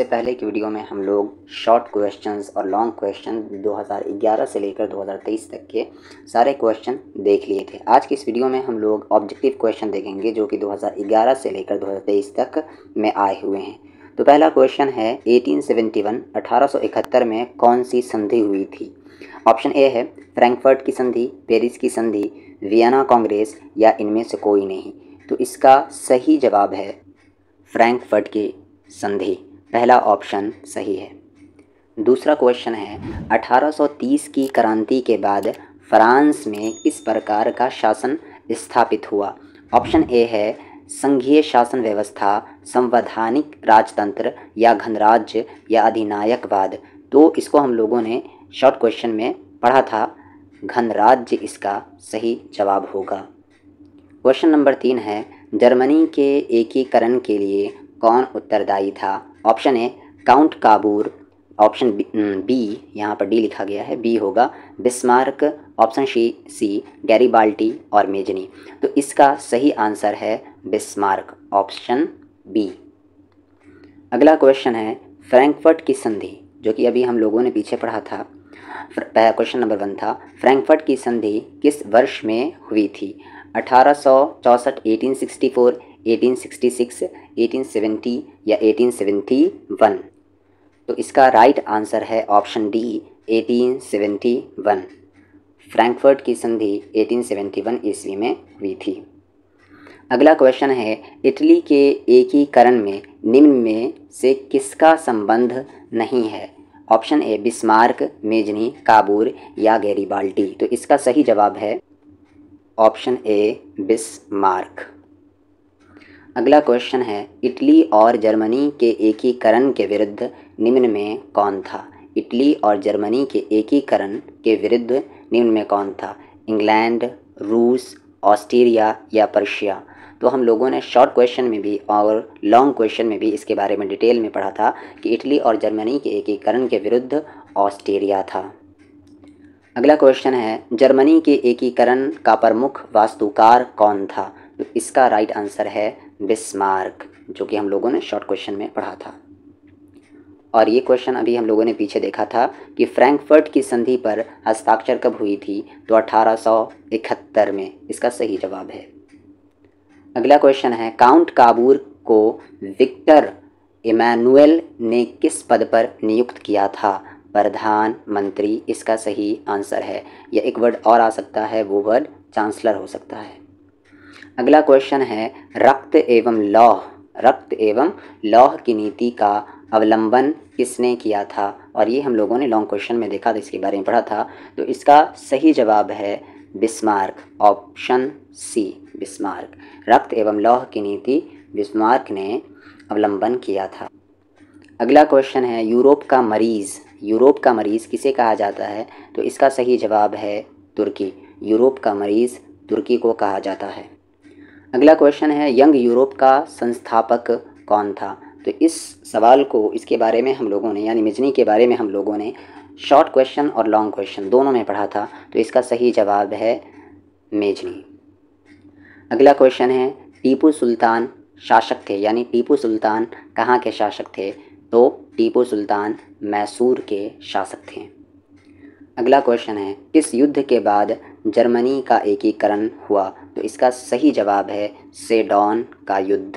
इससे पहले की वीडियो में हम लोग शॉर्ट क्वेश्चंस और लॉन्ग क्वेश्चन 2011 से लेकर 2023 तक के सारे क्वेश्चन देख लिए थे आज की इस वीडियो में हम लोग ऑब्जेक्टिव क्वेश्चन देखेंगे जो कि 2011 से लेकर 2023 तक में आए हुए हैं तो पहला क्वेश्चन है 1871 1871 में कौन सी संधि हुई थी ऑप्शन ए है फ्रैंकफर्ट की संधि पेरिस की संधि वियना कांग्रेस या इनमें से कोई नहीं तो इसका सही जवाब है फ्रैंकफर्ट की संधि पहला ऑप्शन सही है दूसरा क्वेश्चन है 1830 की क्रांति के बाद फ्रांस में किस प्रकार का शासन स्थापित हुआ ऑप्शन ए है संघीय शासन व्यवस्था संवैधानिक राजतंत्र या घनराज्य या अधिनायकवाद तो इसको हम लोगों ने शॉर्ट क्वेश्चन में पढ़ा था घनराज्य इसका सही जवाब होगा क्वेश्चन नंबर तीन है जर्मनी के एकीकरण के लिए कौन उत्तरदायी था option A count Cavour option B यहाँ पर डी लिखा गया है बी होगा बिस्मार्क ऑप्शन सी सी बाल्टी और मेजनी तो इसका सही आंसर है बिस्मार्क ऑप्शन बी अगला क्वेश्चन है फ्रैंकफर्ट की संधि जो कि अभी हम लोगों ने पीछे पढ़ा था क्वेश्चन नंबर वन था फ्रैंकफर्ट की संधि किस वर्ष में हुई थी अठारह सौ चौंसठ एटीन सिक्सटी फोर 1866, 1870 या 1871 तो इसका राइट right आंसर है ऑप्शन डी 1871 फ्रैंकफर्ट की संधि 1871 ईस्वी में हुई थी अगला क्वेश्चन है इटली के एकीकरण में निम्न में से किसका संबंध नहीं है option A Bismarck Mazzini Cavour या गैरीबाल्टी तो इसका सही जवाब है ऑप्शन ए बिस्मार्क अगला क्वेश्चन है इटली और जर्मनी के एकीकरण के विरुद्ध निम्न में कौन था इटली और जर्मनी के एकीकरण के विरुद्ध निम्न में कौन था इंग्लैंड रूस ऑस्ट्रेलिया या पर्शिया तो हम लोगों ने शॉर्ट क्वेश्चन में भी और लॉन्ग क्वेश्चन में भी इसके बारे में डिटेल में पढ़ा था कि इटली और जर्मनी के एकीकरण के विरुद्ध ऑस्ट्रेलिया था अगला क्वेश्चन है जर्मनी के एकीकरण का प्रमुख वास्तुकार कौन था तो इसका राइट आंसर है बिस्मार्क जो कि हम लोगों ने शॉर्ट क्वेश्चन में पढ़ा था और ये क्वेश्चन अभी हम लोगों ने पीछे देखा था कि फ्रैंकफर्ट की संधि पर हस्ताक्षर कब हुई थी तो अठारह में इसका सही जवाब है अगला क्वेश्चन है काउंट काबूर को विक्टर इमैनुअल ने किस पद पर नियुक्त किया था प्रधानमंत्री इसका सही आंसर है यह एक वर्ड और आ सकता है वो वर्ड चांसलर हो सकता है अगला क्वेश्चन है रक्त एवं लौह रक्त एवं लौह की नीति का अवलंबन किसने किया था और ये हम लोगों ने लॉन्ग क्वेश्चन में देखा था इसके बारे में पढ़ा था तो इसका सही जवाब है बिस्मार्क ऑप्शन सी बिस्मार्क रक्त एवं लौह की नीति बिस्मार्क ने अवलंबन किया था अगला क्वेश्चन है यूरोप का मरीज़ यूरोप का मरीज़ किसे कहा जाता है तो इसका सही जवाब है तुर्की यूरोप का मरीज़ तुर्की को कहा जाता है अगला क्वेश्चन है यंग यूरोप का संस्थापक कौन था तो इस सवाल को इसके बारे में हम लोगों ने यानी मिजनी के बारे में हम लोगों ने शॉर्ट क्वेश्चन और लॉन्ग क्वेश्चन दोनों में पढ़ा था तो इसका सही जवाब है मेजनी अगला क्वेश्चन है टीपू सुल्तान शासक थे यानी टीपू सुल्तान कहाँ के शासक थे तो टीपू सुल्तान मैसूर के शासक थे अगला क्वेश्चन है किस युद्ध के बाद जर्मनी का एकीकरण हुआ तो इसका सही जवाब है सेडॉन का युद्ध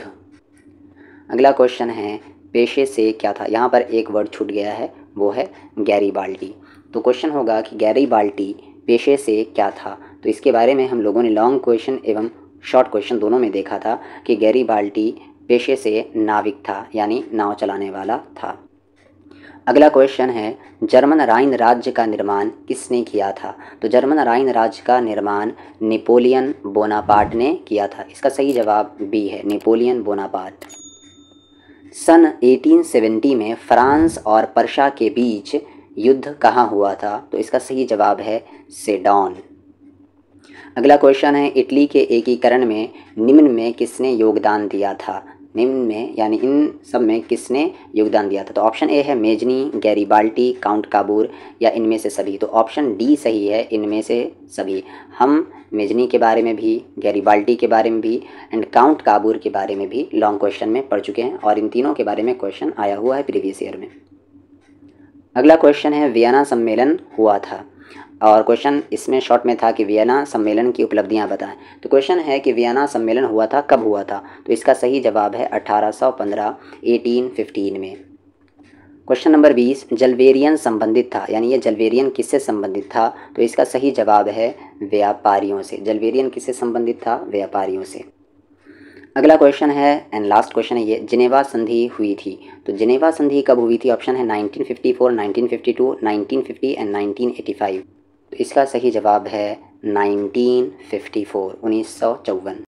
अगला क्वेश्चन है पेशे से क्या था यहाँ पर एक वर्ड छूट गया है वो है गैरी बाल्टी तो क्वेश्चन होगा कि गैरी बाल्टी पेशे से क्या था तो इसके बारे में हम लोगों ने लॉन्ग क्वेश्चन एवं शॉर्ट क्वेश्चन दोनों में देखा था कि गैरी बाल्टी पेशे से नाविक था यानी नाव चलाने वाला था अगला क्वेश्चन है जर्मन राइन राज्य का निर्माण किसने किया था तो जर्मन राइन राज्य का निर्माण नेपोलियन बोनापार्ट ने किया था इसका सही जवाब बी है नेपोलियन बोनापार्ट सन 1870 में फ्रांस और पर्शा के बीच युद्ध कहाँ हुआ था तो इसका सही जवाब है सेडॉन अगला क्वेश्चन है इटली के एकीकरण में निम्न में किसने योगदान दिया था निम्न में यानी इन सब में किसने योगदान दिया था तो ऑप्शन ए है Mazzini Garibaldi count Cavour या इनमें से सभी तो ऑप्शन डी सही है इनमें से सभी हम मेजनी के बारे में भी गैरी बाल्टी के बारे में भी एंड काउंट काबूर के बारे में भी लॉन्ग क्वेश्चन में पढ़ चुके हैं और इन तीनों के बारे में क्वेश्चन आया हुआ है प्रीवियस ईयर में अगला क्वेश्चन है वियना सम्मेलन हुआ था और क्वेश्चन इसमें शॉर्ट में था कि वियना सम्मेलन की उपलब्धियां बताएं तो क्वेश्चन है कि वियना सम्मेलन हुआ था कब हुआ था तो इसका सही जवाब है 1815 1815 में क्वेश्चन नंबर 20 जलवेरियन संबंधित था यानी ये जलवेरियन किससे संबंधित था तो इसका सही जवाब है व्यापारियों से जलवेरियन किससे संबंधित था व्यापारियों से अगला क्वेश्चन है एंड लास्ट क्वेश्चन है ये जिनेवा संधि हुई थी तो जिनेवा संधि कब हुई थी ऑप्शन है 1954, 1952, 1950 एंड 1985 इसका सही जवाब है नाइनटीन फिफ्टी फोर उन्नीस सौ चौवन